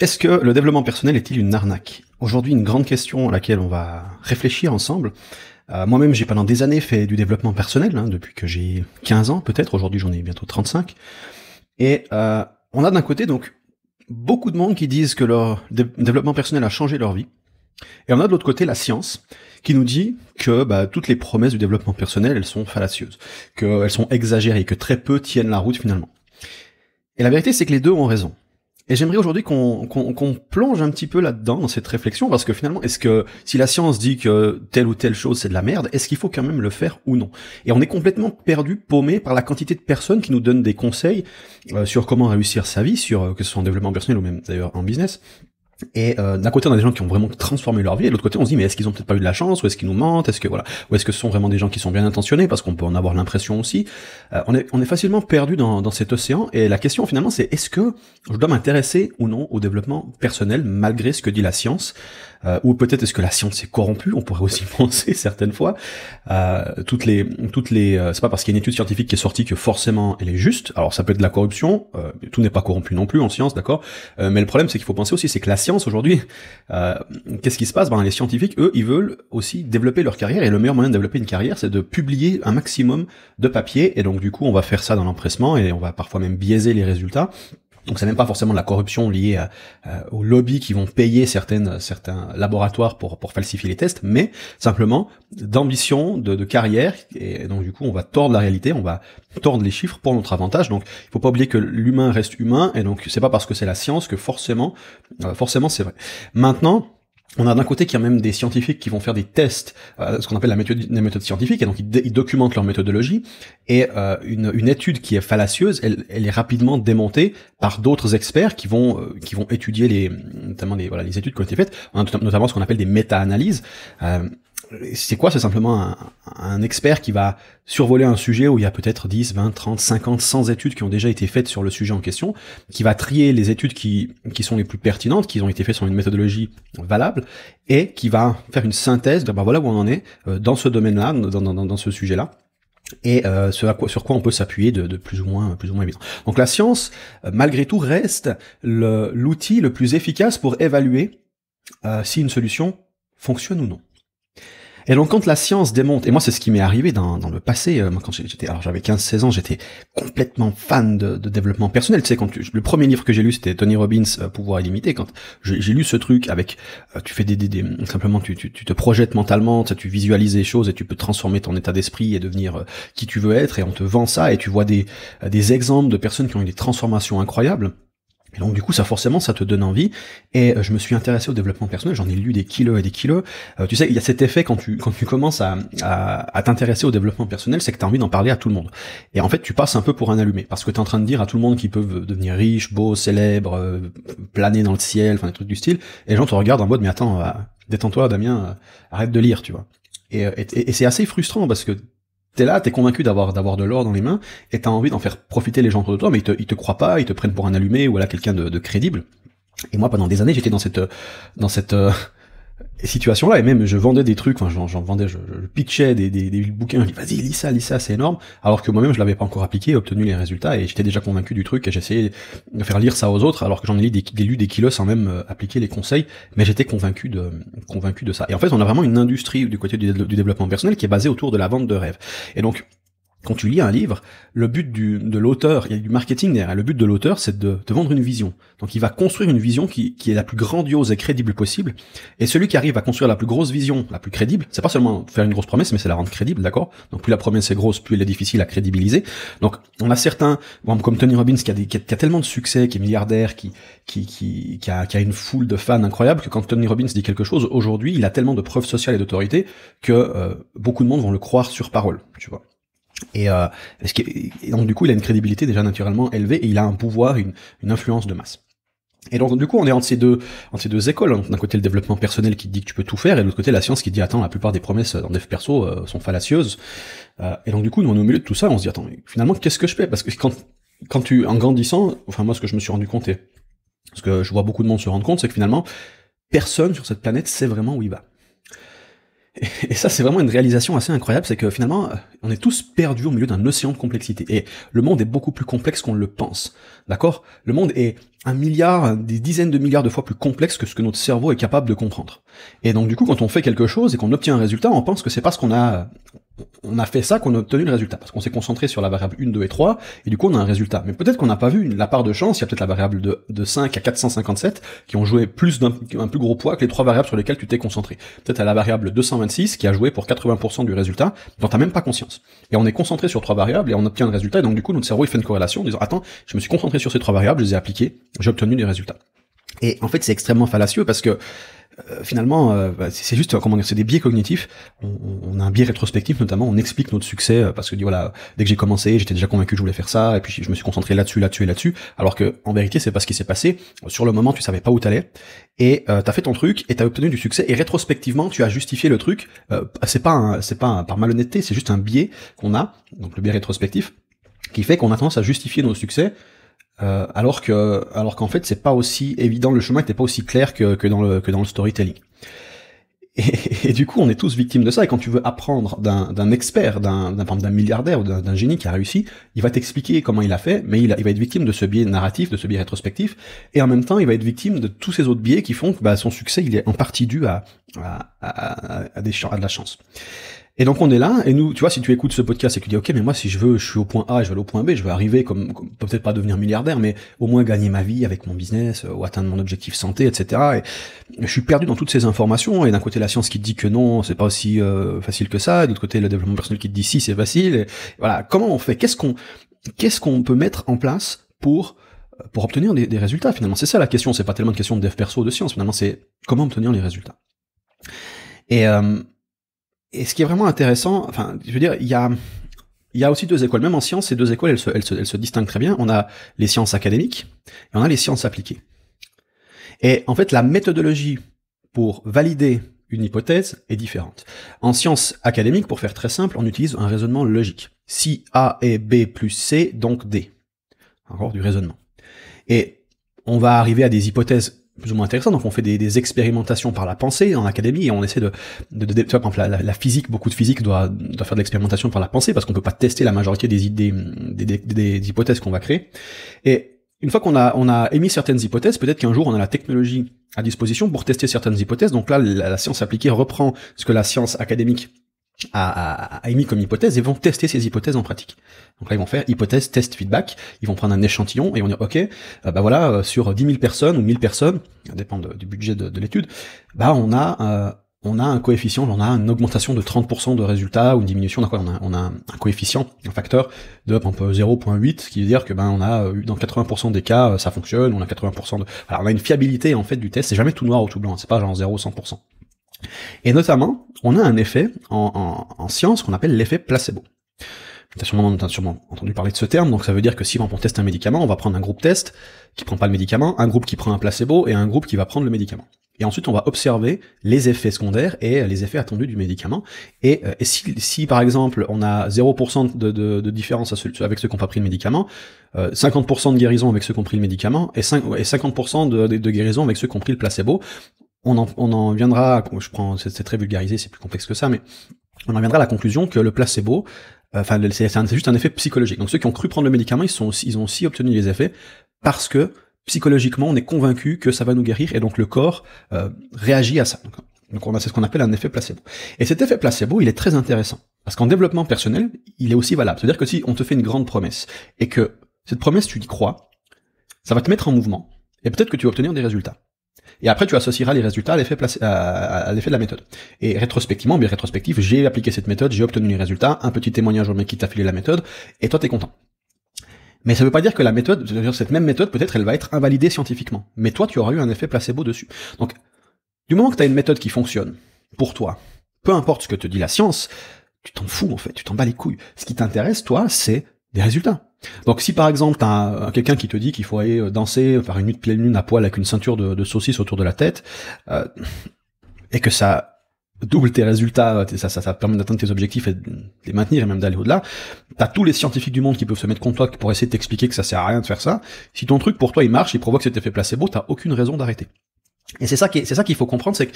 Est-ce que le développement personnel est-il une arnaque Aujourd'hui, une grande question à laquelle on va réfléchir ensemble. Euh, moi-même, j'ai pendant des années fait du développement personnel, hein, depuis que j'ai 15 ans peut-être, aujourd'hui j'en ai bientôt 35. Et euh, on a d'un côté donc beaucoup de monde qui disent que leur développement personnel a changé leur vie. Et on a de l'autre côté la science qui nous dit que bah, toutes les promesses du développement personnel, elles sont fallacieuses, qu'elles sont exagérées, que très peu tiennent la route finalement. Et la vérité, c'est que les deux ont raison. Et j'aimerais aujourd'hui qu'on plonge un petit peu là-dedans, dans cette réflexion, parce que finalement, est-ce que si la science dit que telle ou telle chose c'est de la merde, est-ce qu'il faut quand même le faire ou non Et on est complètement perdu, paumé par la quantité de personnes qui nous donnent des conseils euh, sur comment réussir sa vie, sur euh, que ce soit en développement personnel ou même d'ailleurs en business. Et euh, d'un côté, on a des gens qui ont vraiment transformé leur vie, et de l'autre côté, on se dit, mais est-ce qu'ils ont peut-être pas eu de la chance, ou est-ce qu'ils nous mentent, est-ce que voilà, ou est-ce que ce sont vraiment des gens qui sont bien intentionnés, parce qu'on peut en avoir l'impression aussi. Euh, on, est, facilement perdu dans, dans cet océan, et la question finalement, c'est est-ce que je dois m'intéresser ou non au développement personnel malgré ce que dit la science euh, ou peut-être est-ce que la science est corrompue On pourrait aussi penser certaines fois. Euh, toutes les, toutes les, euh, c'est pas parce qu'il y a une étude scientifique qui est sortie que forcément elle est juste. Alors ça peut être de la corruption. Euh, tout n'est pas corrompu non plus en science, d'accord. mais le problème c'est qu'il faut penser aussi, c'est que la science aujourd'hui, qu'est-ce qui se passe ben, les scientifiques, eux, ils veulent aussi développer leur carrière et le meilleur moyen de développer une carrière, c'est de publier un maximum de papiers. Et donc du coup, on va faire ça dans l'empressement et on va parfois même biaiser les résultats. Donc c'est même pas forcément de la corruption liée à, aux lobbies qui vont payer certaines, certains laboratoires pour, pour falsifier les tests, mais simplement d'ambition, de, carrière, et donc du coup on va tordre la réalité, on va tordre les chiffres pour notre avantage. Donc il faut pas oublier que l'humain reste humain, et donc c'est pas parce que c'est la science que forcément, euh, forcément c'est vrai. Maintenant, on a d'un côté qu'il y a même des scientifiques qui vont faire des tests, euh, ce qu'on appelle la méthode, la méthode scientifique, et donc ils, documentent leur méthodologie, et euh, une, étude qui est fallacieuse, elle, est rapidement démontée par d'autres experts qui vont euh, qui vont étudier les notamment les voilà les études qui ont été faites, hein, notamment ce qu'on appelle des méta-analyses c'est quoi C'est simplement un, expert qui va survoler un sujet où il y a peut-être 10, 20, 30, 50, 100 études qui ont déjà été faites sur le sujet en question, qui va trier les études qui, qui sont les plus pertinentes, qui ont été faites sur une méthodologie valable, et qui va faire une synthèse, de, ben voilà où on en est euh, dans ce domaine-là, dans, dans, ce sujet-là et euh, sur quoi on peut s'appuyer de, plus ou moins plus ou moins évident. Donc la science, euh, malgré tout, reste l'outil le, plus efficace pour évaluer si une solution fonctionne ou non. Et donc quand la science démonte, et moi c'est ce qui m'est arrivé dans, dans, le passé, euh, moi quand j'étais, alors j'avais 15-16 ans, j'étais complètement fan de, développement personnel. Tu sais, quand tu, le premier livre que j'ai lu c'était Tony Robbins, euh, Pouvoir illimité. Quand j'ai lu ce truc avec, euh, tu fais des, des, simplement tu, tu, te projettes mentalement, tu, tu visualises les choses et tu peux transformer ton état d'esprit et devenir qui tu veux être. Et on te vend ça et tu vois des, des exemples de personnes qui ont eu des transformations incroyables. Et donc du coup, ça forcément, ça te donne envie. Et euh, je me suis intéressé au développement personnel. J'en ai lu des kilos et des kilos. Euh, tu sais, il y a cet effet quand tu quand tu commences à, à, t'intéresser au développement personnel, c'est que tu as envie d'en parler à tout le monde. Et en fait, tu passes un peu pour un allumé parce que tu en train de dire à tout le monde qu'ils peuvent devenir riches, beaux, célèbres, euh, planer dans le ciel, enfin des trucs du style. Et les gens te regardent en mode mais attends, détends-toi, Damien, arrête de lire, tu vois. et, et c'est assez frustrant parce que T'es là, t'es convaincu d'avoir d'avoir de l'or dans les mains, et t'as envie d'en faire profiter les gens autour de toi, mais ils te, ils te croient pas, ils te prennent pour un allumé ou là quelqu'un de, de crédible. Et moi, pendant des années, j'étais dans cette, dans cette, euh, situation-là, et même je vendais des trucs, enfin j'en vendais, je, pitchais des, des, des bouquins, vas-y, lis ça, lis ça, c'est énorme, alors que moi-même je l'avais pas encore appliqué, obtenu les résultats, et j'étais déjà convaincu du truc, et j'essayais de faire lire ça aux autres, alors que j'en ai lu des, kilos sans même euh, appliquer les conseils, mais j'étais convaincu de, convaincu de ça. Et en fait, on a vraiment une industrie du côté du, du développement personnel qui est basée autour de la vente de rêves. Et donc, quand tu lis un livre, le but de l'auteur, il y a du marketing derrière, le but de l'auteur, c'est de, de, vendre une vision. Donc il va construire une vision qui, est la plus grandiose et crédible possible. Et celui qui arrive à construire la plus grosse vision, la plus crédible, c'est pas seulement faire une grosse promesse, mais c'est la rendre crédible, d'accord Donc plus la promesse est grosse, plus elle est difficile à crédibiliser. Donc on a certains, comme Tony Robbins, qui a, des, a, tellement de succès, qui est milliardaire, qui, qui, qui, a, qui a une foule de fans incroyables, que quand Tony Robbins dit quelque chose, aujourd'hui, il a tellement de preuves sociales et d'autorité que euh, beaucoup de monde vont le croire sur parole, tu vois. Et, euh, ce donc du coup, il a une crédibilité déjà naturellement élevée et il a un pouvoir, une, influence de masse. Et donc du coup, on est entre ces deux, ces deux écoles. D'un côté, le développement personnel qui dit que tu peux tout faire, et de l'autre côté, la science qui dit attends, la plupart des promesses dans dev perso euh, sont fallacieuses. Euh, et donc du coup, nous on est au milieu de tout ça, on se dit attends, finalement, qu'est-ce que je fais Parce que quand, quand tu, en grandissant, enfin moi, ce que je me suis rendu compte et ce que je vois beaucoup de monde se rendre compte, c'est que finalement, personne sur cette planète sait vraiment où il va. Et, ça, c'est vraiment une réalisation assez incroyable, c'est que finalement, euh, on est tous perdus au milieu d'un océan de complexité. Et le monde est beaucoup plus complexe qu'on le pense. D'accord Le monde est un milliard, des dizaines de milliards de fois plus complexe que ce que notre cerveau est capable de comprendre. Et donc du coup, quand on fait quelque chose et qu'on obtient un résultat, on pense que c'est parce qu'on a, on a fait ça qu'on a obtenu le résultat, parce qu'on s'est concentré sur la variable 1, 2 et 3, et du coup on a un résultat. Mais peut-être qu'on n'a pas vu la part de chance, il y a peut-être la variable de, 5 à 457 qui ont joué plus d'un plus gros poids que les trois variables sur lesquelles tu t'es concentré. Peut-être à la variable 226 qui a joué pour 80% du résultat, dont t'as même pas conscience. Et on est concentré sur trois variables et on obtient un résultat, et donc du coup notre cerveau il fait une corrélation en disant attends, je me suis concentré sur ces trois variables, je les ai appliquées, j'ai obtenu des résultats. Et en fait c'est extrêmement fallacieux parce que euh, finalement, euh, bah, c'est juste euh, comment dire, c'est des biais cognitifs. On, on, a un biais rétrospectif notamment. On explique notre succès parce que dit voilà, dès que j'ai commencé, j'étais déjà convaincu que je voulais faire ça, et puis je me suis concentré là-dessus, là-dessus et là-dessus. Alors que en vérité, c'est pas ce qui s'est passé. Sur le moment, tu savais pas où t'allais, et tu t'as fait ton truc, et t'as obtenu du succès. Et rétrospectivement, tu as justifié le truc. c'est pas c'est pas par malhonnêteté, c'est juste un biais qu'on a, donc le biais rétrospectif, qui fait qu'on a tendance à justifier nos succès euh, alors que, alors qu'en fait, c'est pas aussi évident, le chemin n'était pas aussi clair que, dans le, dans le storytelling. Et, du coup, on est tous victimes de ça. Et quand tu veux apprendre d'un expert, d'un d'un milliardaire ou d'un génie qui a réussi, il va t'expliquer comment il a fait, mais il, va être victime de ce biais narratif, de ce biais rétrospectif, et en même temps, il va être victime de tous ces autres biais qui font que bah, son succès, il est en partie dû à, à, à, à des, de la chance. Et donc on est là, et nous, tu vois, si tu écoutes ce podcast et que tu dis, ok, mais moi si je veux, je suis au point A, je vais aller au point B, je vais arriver, comme, peut-être pas devenir milliardaire, mais au moins gagner ma vie avec mon business, euh, ou atteindre mon objectif santé, etc. Et je suis perdu dans toutes ces informations, et d'un côté la science qui te dit que non, c'est pas aussi euh, facile que ça, et de l'autre côté le développement personnel qui te dit si, c'est facile. Et voilà, comment on fait Qu'est-ce qu'on qu'est-ce qu'on peut mettre en place pour euh, pour obtenir des, résultats finalement C'est ça la question, c'est pas tellement une question de dev perso ou de science, finalement c'est comment obtenir les résultats. Et et ce qui est vraiment intéressant, enfin, je veux dire, il y a, il y a aussi deux écoles. Même en sciences, ces deux écoles, elles se, elles se, elles se distinguent très bien. On a les sciences académiques et on a les sciences appliquées. Et en fait, la méthodologie pour valider une hypothèse est différente. En sciences académiques, pour faire très simple, on utilise un raisonnement logique. Si A est B plus C, donc D. Encore du raisonnement. Et on va arriver à des hypothèses plus ou moins intéressant. Donc on fait des, expérimentations par la pensée en académie et on essaie de, de, tu vois, par exemple, la, physique, beaucoup de physique doit, faire de l'expérimentation par la pensée parce qu'on peut pas tester la majorité des idées, des, hypothèses qu'on va créer. Et une fois qu'on a, on a émis certaines hypothèses, peut-être qu'un jour on a la technologie à disposition pour tester certaines hypothèses. Donc là, la science appliquée reprend ce que la science académique a, a, émis comme hypothèse et vont tester ces hypothèses en pratique. Donc là, ils vont faire hypothèse, test, feedback. Ils vont prendre un échantillon et vont dire, OK, euh, bah voilà, euh, sur 10 000 personnes ou 1000 personnes, ça dépend du budget de, l'étude, bah on a, euh, on a un coefficient, on a une augmentation de 30% de résultats ou une diminution, on a, on a un coefficient, un facteur de 0.8, qui veut dire que ben on a eu dans 80% des cas ça fonctionne, on a 80% de, voilà, on a une fiabilité en fait du test, c'est jamais tout noir ou tout blanc, c'est pas genre 0 100%. Et notamment, on a un effet en, en, en science qu'on appelle l'effet placebo. T'as sûrement, sûrement entendu parler de ce terme, donc ça veut dire que si on teste un médicament, on va prendre un groupe test qui prend pas le médicament, un groupe qui prend un placebo et un groupe qui va prendre le médicament. Et ensuite, on va observer les effets secondaires et les effets attendus du médicament. Et, euh, et si, si, par exemple, on a 0% de, de, de, différence avec ceux qui n'ont pas pris le médicament, 50% euh, de guérison avec ceux qui ont pris le médicament et, 50% de, de, guérison avec ceux qui ont pris le placebo, on en, viendra, je prends, c'est très vulgarisé, c'est plus complexe que ça, mais on en viendra à la conclusion que le placebo, euh, enfin, c'est juste un effet psychologique. Donc ceux qui ont cru prendre le médicament, ils, sont ont aussi obtenu les effets parce que psychologiquement, on est convaincu que ça va nous guérir et donc le corps euh, réagit à ça. Donc, on a c'est ce qu'on appelle un effet placebo. Et cet effet placebo, il est très intéressant parce qu'en développement personnel, il est aussi valable. C'est-à-dire que si on te fait une grande promesse et que cette promesse tu y crois, ça va te mettre en mouvement et peut-être que tu vas obtenir des résultats. Et après, tu associeras les résultats à l'effet, à, de la méthode. Et rétrospectivement, bien rétrospectif, j'ai appliqué cette méthode, j'ai obtenu les résultats, un petit témoignage au mec qui t'a filé la méthode, et toi t'es content. Mais ça ne veut pas dire que la méthode, cette même méthode, peut-être elle va être invalidée scientifiquement. Mais toi, tu auras eu un effet placebo dessus. Donc, du moment que tu as une méthode qui fonctionne, pour toi, peu importe ce que te dit la science, tu t'en fous en fait, tu t'en bats les couilles. Ce qui t'intéresse, toi, c'est des résultats. Donc si par exemple t'as quelqu'un qui te dit qu'il faut aller euh, danser, euh, faire une nuit de pleine lune à poil avec une ceinture de, saucisse autour de la tête, euh, et que ça double tes résultats, ça, permet d'atteindre tes objectifs et de les maintenir et même d'aller au-delà. T'as tous les scientifiques du monde qui peuvent se mettre contre toi pour essayer de t'expliquer que ça sert à rien de faire ça. Si ton truc pour toi il marche, il provoque cet effet placebo, t'as aucune raison d'arrêter. Et c'est ça qui c'est ça qu'il faut comprendre, c'est que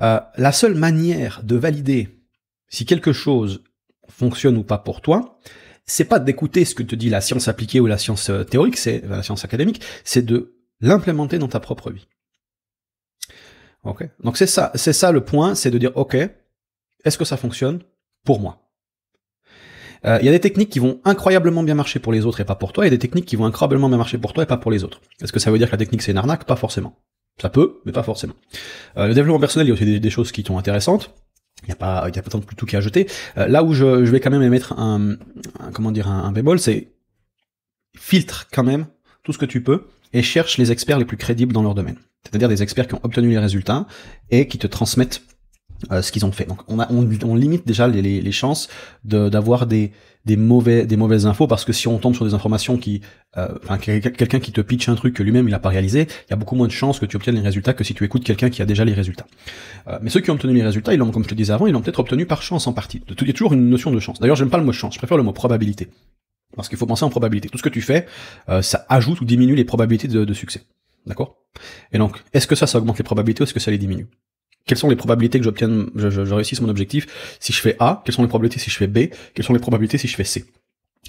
la seule manière de valider si quelque chose fonctionne ou pas pour toi, c'est pas d'écouter ce que te dit la science appliquée ou la science euh, théorique, c'est la science académique, c'est de l'implémenter dans ta propre vie. Ok. Donc c'est ça, c'est ça le point, c'est de dire ok, est-ce que ça fonctionne pour moi euh, il y a des techniques qui vont incroyablement bien marcher pour les autres et pas pour toi, et des techniques qui vont incroyablement bien marcher pour toi et pas pour les autres. Est-ce que ça veut dire que la technique c'est une arnaque Pas forcément. Ça peut, mais pas forcément. Euh, le développement personnel, il y a aussi des choses qui sont intéressantes il n'y a pas il y a pas tant de tout qui à jeter euh, là où je, je, vais quand même émettre un, comment dire un, un c'est filtre quand même tout ce que tu peux et cherche les experts les plus crédibles dans leur domaine c'est-à-dire des experts qui ont obtenu les résultats et qui te transmettent euh, ce qu'ils ont fait. Donc on, on, limite déjà les, chances d'avoir des, mauvais, des mauvaises infos parce que si on tombe sur des informations qui, euh, quelqu'un qui te pitche un truc que lui-même il n'a pas réalisé, il y a beaucoup moins de chances que tu obtiennes les résultats que si tu écoutes quelqu'un qui a déjà les résultats. Euh, mais ceux qui ont obtenu les résultats, ils l'ont, comme je te disais avant, ils l'ont peut-être obtenu par chance en partie. Il y a toujours une notion de chance. D'ailleurs, j'aime pas le mot chance, je préfère le mot probabilité. Parce qu'il faut penser en probabilité. Tout ce que tu fais, ça ajoute ou diminue les probabilités de, de succès. D'accord Et donc, est-ce que ça, ça augmente les probabilités ou est-ce que ça les diminue quelles sont les probabilités que j'obtienne, je, je, je, réussisse mon objectif si je fais A, quelles sont les probabilités si je fais B, quelles sont les probabilités si je fais C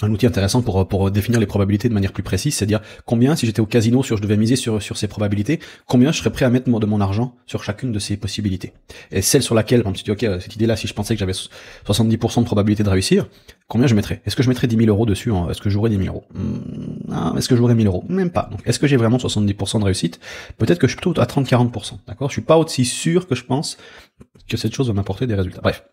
un outil intéressant pour, pour définir les probabilités de manière plus précise, c'est-à-dire combien, si j'étais au casino, sur, je devais miser sur, sur ces probabilités, combien je serais prêt à mettre de mon argent sur chacune de ces possibilités. Et celle sur laquelle, par exemple, si ok, cette idée-là, si je pensais que j'avais 70% de probabilité de réussir, combien je mettrais Est-ce que je mettrais 10 000 euros dessus Est-ce que j'aurais 10 000 euros hmm, Non, Est-ce que j'aurais 1000 euros Même pas. Donc, est-ce que j'ai vraiment 70% de réussite Peut-être que je suis plutôt à 30-40%, d'accord Je suis pas aussi sûr que je pense que cette chose va m'apporter des résultats. Bref.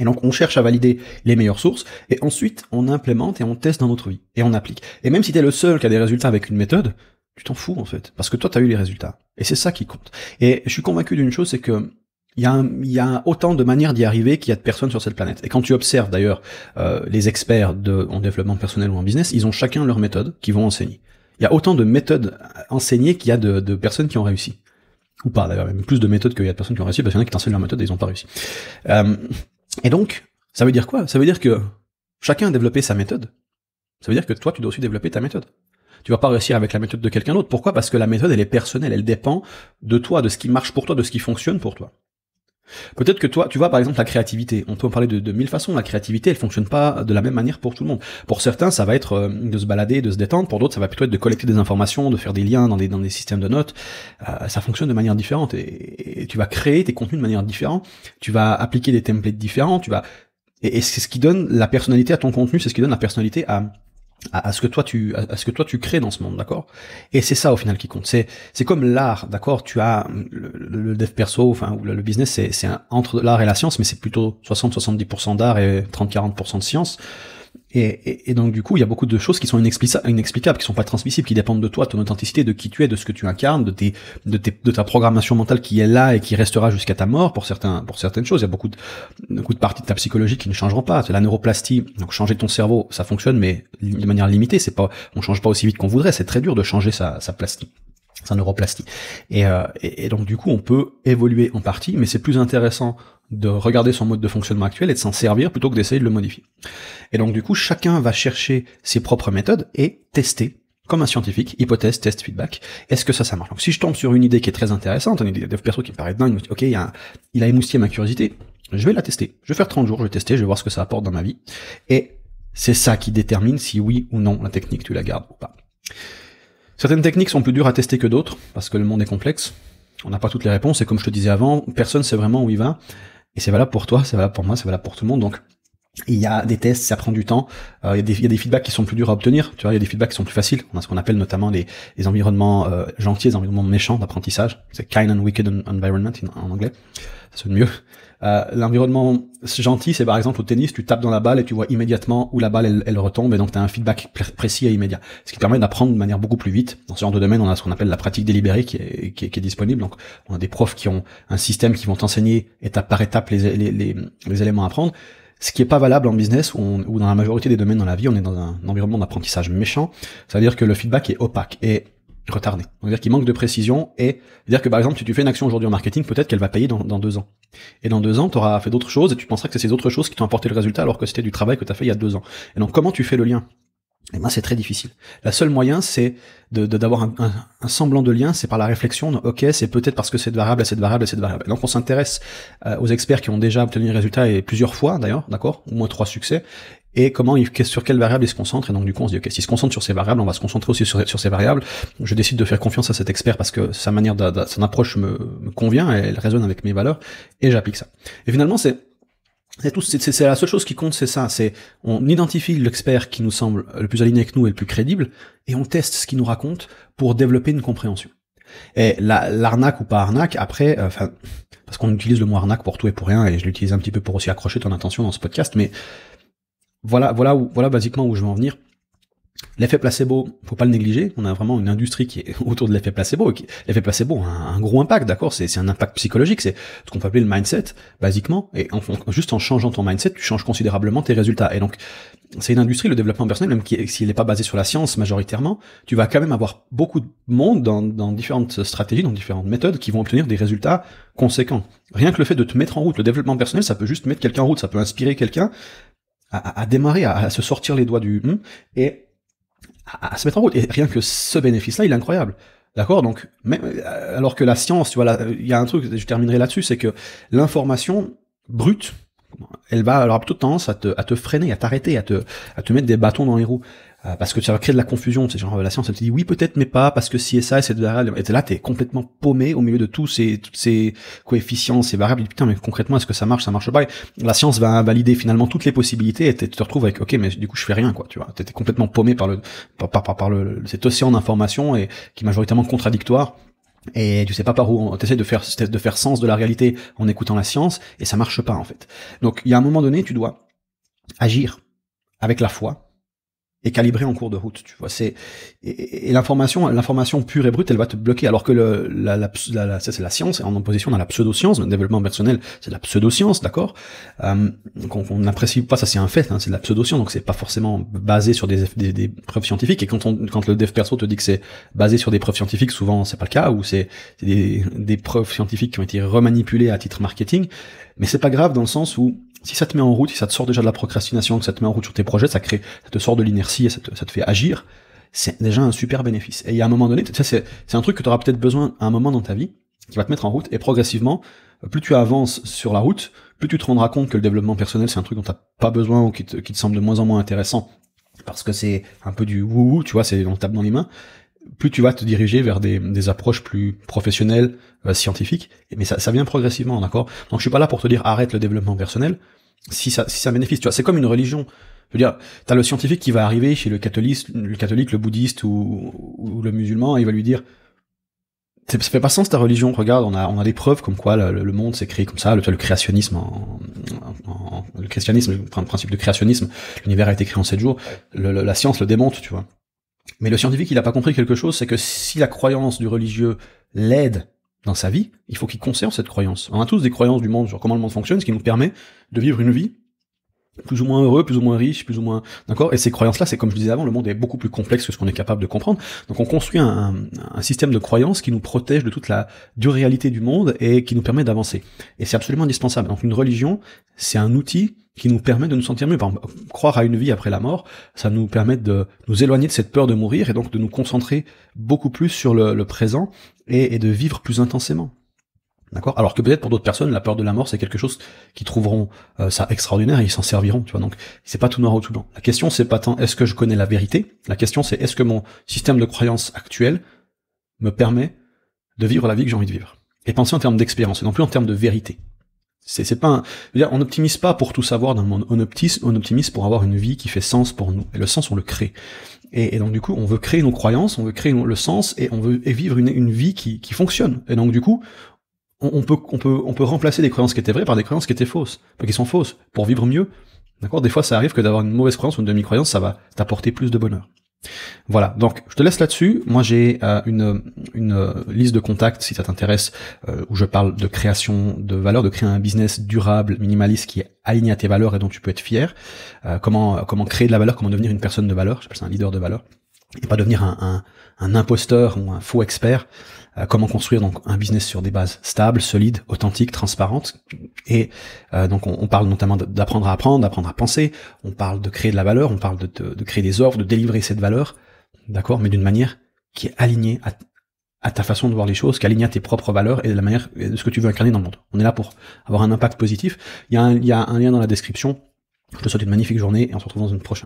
Et donc on cherche à valider les meilleures sources, et ensuite on implémente et on teste dans notre vie, et on applique. Et même si t'es le seul qui a des résultats avec une méthode, tu t'en fous en fait, parce que toi t'as eu les résultats. Et c'est ça qui compte. Et je suis convaincu d'une chose, c'est que il y, a il y, a autant de manières d'y arriver qu'il y a de personnes sur cette planète. Et quand tu observes d'ailleurs euh, les experts de, en développement personnel ou en business, ils ont chacun leur méthode qu'ils vont enseigner. Il y a autant de méthodes enseignées qu'il y a de, de, personnes qui ont réussi. Ou pas d'ailleurs, même plus de méthodes qu'il y a de personnes qui ont réussi, parce qu'il y en a qui t'enseignent leur méthode et ils n'ont pas réussi. Euh, et donc, ça veut dire quoi Ça veut dire que chacun a développé sa méthode. Ça veut dire que toi, tu dois aussi développer ta méthode. Tu vas pas réussir avec la méthode de quelqu'un d'autre. Pourquoi Parce que la méthode, elle est personnelle, elle dépend de toi, de ce qui marche pour toi, de ce qui fonctionne pour toi. Peut-être que toi, tu vois par exemple la créativité. On peut en parler de, mille façons. La créativité, elle fonctionne pas de la même manière pour tout le monde. Pour certains, ça va être euh, de se balader, de se détendre. Pour d'autres, ça va plutôt être de collecter des informations, de faire des liens dans des, systèmes de notes. Euh, ça fonctionne de manière différente et, tu vas créer tes contenus de manière différente. Tu vas appliquer des templates différents. Tu vas et c'est ce qui donne la personnalité à ton contenu. C'est ce qui donne la personnalité à à, ce que toi tu à, ce que toi tu crées dans ce monde d'accord et c'est ça au final qui compte c'est c'est comme l'art d'accord tu as le, dev perso enfin ou le, business c'est c'est entre l'art et la science mais c'est plutôt 60 70 d'art et 30 40 de science et, et, donc du coup, il y a beaucoup de choses qui sont inexplicables, qui sont pas transmissibles, qui dépendent de toi, de ton authenticité, de qui tu es, de ce que tu incarnes, de tes, de, tes, de ta programmation mentale qui est là et qui restera jusqu'à ta mort pour certains, pour certaines choses. Il y a beaucoup de, beaucoup de parties de ta psychologie qui ne changeront pas. C'est la neuroplastie. Donc changer ton cerveau, ça fonctionne, mais de manière limitée. C'est pas, on change pas aussi vite qu'on voudrait. C'est très dur de changer sa, sa plastie sa neuroplastie. et euh, donc du coup, on peut évoluer en partie, mais c'est plus intéressant de regarder son mode de fonctionnement actuel et de s'en servir plutôt que d'essayer de le modifier. Et donc du coup, chacun va chercher ses propres méthodes et tester comme un scientifique, hypothèse, test, feedback, est-ce que ça, ça marche Donc si je tombe sur une idée qui est très intéressante, une idée de perso qui me paraît dingue, ok, il, a émoustillé ma curiosité, je vais la tester. Je vais faire 30 jours, je vais tester, je vais voir ce que ça apporte dans ma vie. Et c'est ça qui détermine si oui ou non la technique, tu la gardes ou pas. Certaines techniques sont plus dures à tester que d'autres, parce que le monde est complexe, on n'a pas toutes les réponses, et comme je te disais avant, personne sait vraiment où il va. Et c'est valable pour toi, c'est valable pour moi, c'est valable pour tout le monde. Donc, il y a des tests, ça prend du temps. Euh, il, y a des, il, y a des, feedbacks qui sont plus durs à obtenir. Tu vois, il y a des feedbacks qui sont plus faciles. On a ce qu'on appelle notamment les, les environnements euh, gentils, les environnements méchants d'apprentissage. C'est kind and wicked environment en anglais. Ça sonne mieux. Euh, l'environnement gentil, c'est par exemple au tennis, tu tapes dans la balle et tu vois immédiatement où la balle elle, retombe et donc tu as un feedback précis et immédiat. Ce qui permet d'apprendre de manière beaucoup plus vite. Dans ce genre de domaine, on a ce qu'on appelle la pratique délibérée qui est, qui, est, disponible. Donc on a des profs qui ont un système qui vont t'enseigner étape par étape les, les, les, les éléments à apprendre ce qui n'est pas valable en business ou, dans la majorité des domaines dans la vie, on est dans un, environnement d'apprentissage méchant, c'est-à-dire que le feedback est opaque et retardé. C'est-à-dire qu'il manque de précision et dire que par exemple si tu fais une action aujourd'hui en marketing, peut-être qu'elle va payer dans, dans, deux ans. Et dans deux ans, tu auras fait d'autres choses et tu penseras que c'est ces autres choses qui t'ont apporté le résultat alors que c'était du travail que tu as fait il y a deux ans. Et donc comment tu fais le lien et eh ben c'est très difficile. La seule moyen, c'est d'avoir de, d'avoir un, un, un, semblant de lien, c'est par la réflexion. ok, c'est peut-être parce que cette variable, à cette variable, cette variable. Et donc on s'intéresse euh, aux experts qui ont déjà obtenu des résultats et plusieurs fois d'ailleurs, d'accord, au moins trois succès. Et comment ils, sur quelle variable ils se concentrent. Et donc du coup, on se dit ok, s'ils se concentrent sur ces variables, on va se concentrer aussi sur, sur ces variables. Je décide de faire confiance à cet expert parce que sa manière, son approche me, me convient, elle résonne avec mes valeurs, et j'applique ça. Et finalement, c'est c'est tout. C'est la seule chose qui compte, c'est ça. C'est on identifie l'expert qui nous semble le plus aligné avec nous et le plus crédible, et on teste ce qu'il nous raconte pour développer une compréhension. Et l'arnaque ou pas arnaque, après, euh, parce qu'on utilise le mot arnaque pour tout et pour rien, et je l'utilise un petit peu pour aussi accrocher ton attention dans ce podcast, mais voilà, voilà, voilà basiquement où je veux en venir. L'effet placebo, faut pas le négliger. On a vraiment une industrie qui est autour de l'effet placebo. L'effet placebo a un, gros impact, d'accord C'est un impact psychologique. C'est ce qu'on peut appeler le mindset, basiquement. Et en, juste en changeant ton mindset, tu changes considérablement tes résultats. Et donc, c'est une industrie, le développement personnel, même s'il n'est pas basé sur la science majoritairement, tu vas quand même avoir beaucoup de monde dans, différentes stratégies, dans différentes méthodes qui vont obtenir des résultats conséquents. Rien que le fait de te mettre en route, le développement personnel, ça peut juste mettre quelqu'un en route, ça peut inspirer quelqu'un à, démarrer, à, se sortir les doigts du hum et à, se mettre en route. Et rien que ce bénéfice-là, il est incroyable. D'accord Donc, même, euh, alors que la science, tu vois, euh, il y a un truc, je terminerai là-dessus, c'est que l'information brute, elle va alors aura plutôt tendance à te, freiner, à t'arrêter, à te, à te mettre des bâtons dans les roues. Euh, parce que ça va créer de la confusion. C'est genre la science, elle te dit oui peut-être mais pas parce que si et ça et cette variable. Et là t'es complètement paumé au milieu de tous ces ces coefficients, ces variables. putain mais concrètement est-ce que ça marche, ça marche pas La science va valider finalement toutes les possibilités et tu te retrouves avec ok mais du coup je fais rien quoi. Tu vois, t'étais complètement paumé par le par par, par le cet océan d'informations et qui est majoritairement contradictoire et tu sais pas par où. t'essaie de faire de faire sens de la réalité en écoutant la science et ça marche pas en fait. Donc il y a un moment donné, tu dois agir avec la foi, calibré en cours de route. Tu vois, c'est et, l'information, l'information pure et brute, elle va te bloquer. Alors que la, c'est la science en opposition à la pseudo-science. Le développement personnel, c'est la pseudo-science, d'accord. Euh, donc on n'apprécie pas, ça c'est un fait. Hein, c'est de la pseudo-science, donc c'est pas forcément basé sur des, des, preuves scientifiques. Et quand quand le dev perso te dit que c'est basé sur des preuves scientifiques, souvent c'est pas le cas ou c'est des, des preuves scientifiques qui ont été remanipulées à titre marketing. Mais c'est pas grave dans le sens où si ça te met en route, si ça te sort déjà de la procrastination, que ça te met en route sur tes projets, ça crée, ça te sort de l'inertie ça te, fait agir, c'est déjà un super bénéfice. Et il y a un moment donné, c'est un truc que tu auras peut-être besoin à un moment dans ta vie, qui va te mettre en route, et progressivement, plus tu avances sur la route, plus tu te rendras compte que le développement personnel, c'est un truc dont t'as pas besoin ou qui te, semble de moins en moins intéressant, parce que c'est un peu du wouhou, tu vois, c'est on tape dans les mains, plus tu vas te diriger vers des, approches plus professionnelles, euh, scientifiques, mais ça, vient progressivement, d'accord Donc je suis pas là pour te dire arrête le développement personnel, si ça, si ça bénéficie, tu vois, c'est comme une religion, je veux dire, t'as le scientifique qui va arriver chez le catholique, le catholique, le bouddhiste ou, le musulman, et il va lui dire, ça fait pas sens ta religion. Regarde, on a on a des preuves comme quoi le, monde s'est créé comme ça. Le, créationnisme, en, le christianisme, le principe de créationnisme, l'univers a été créé en sept jours. la science le démonte, tu vois. Mais le scientifique, il a pas compris quelque chose, c'est que si la croyance du religieux l'aide dans sa vie, il faut qu'il conserve cette croyance. On a tous des croyances du monde sur comment le monde fonctionne, ce qui nous permet de vivre une vie plus ou moins heureux, plus ou moins riche, plus ou moins d'accord. Et ces croyances-là, c'est comme je disais avant, le monde est beaucoup plus complexe que ce qu'on est capable de comprendre. Donc on construit un, système de croyances qui nous protège de toute la dure réalité du monde et qui nous permet d'avancer. Et c'est absolument indispensable. Donc une religion, c'est un outil qui nous permet de nous sentir mieux. croire à une vie après la mort, ça nous permet de nous éloigner de cette peur de mourir et donc de nous concentrer beaucoup plus sur le, présent et de vivre plus intensément. D'accord Alors que peut-être pour d'autres personnes, la peur de la mort, c'est quelque chose qu'ils trouveront euh, ça extraordinaire et ils s'en serviront, tu vois. Donc, c'est pas tout noir ou tout blanc. La question, c'est pas tant est-ce que je connais la vérité. La question, c'est est-ce que mon système de croyance actuel me permet de vivre la vie que j'ai envie de vivre. Et penser en termes d'expérience, et non plus en termes de vérité. C'est pas, on n'optimise pas pour tout savoir dans le monde. On optimise, on optimise pour avoir une vie qui fait sens pour nous. Et le sens, on le crée. Et, donc du coup, on veut créer nos croyances, on veut créer le sens, et on veut vivre une, vie qui, qui fonctionne. Et donc du coup, on, peut, on, peut, on peut remplacer des croyances qui étaient vraies par des croyances qui étaient fausses, qui sont fausses, pour vivre mieux. D'accord Des fois, ça arrive que d'avoir une mauvaise croyance ou une demi-croyance, ça va t'apporter plus de bonheur. Voilà, donc je te laisse là-dessus. Moi j'ai euh, une, une euh, liste de contacts si ça t'intéresse euh, où je parle de création de valeur, de créer un business durable, minimaliste qui est aligné à tes valeurs et dont tu peux être fier. comment comment créer de la valeur, comment devenir une personne de valeur, j'appelle ça un leader de valeur et pas devenir un, imposteur ou un faux expert. Euh, comment construire donc un business sur des bases stables, solides, authentiques, transparentes. Et euh, donc on, parle notamment d'apprendre à apprendre, d'apprendre à penser. On parle de créer de la valeur, on parle de, créer des offres, de délivrer cette valeur, d'accord, mais d'une manière qui est alignée à, ta façon de voir les choses, qui est alignée à tes propres valeurs et de la manière de ce que tu veux incarner dans le monde. On est là pour avoir un impact positif. Il y a il y a un lien dans la description. Je te souhaite une magnifique journée et on se retrouve dans une prochaine.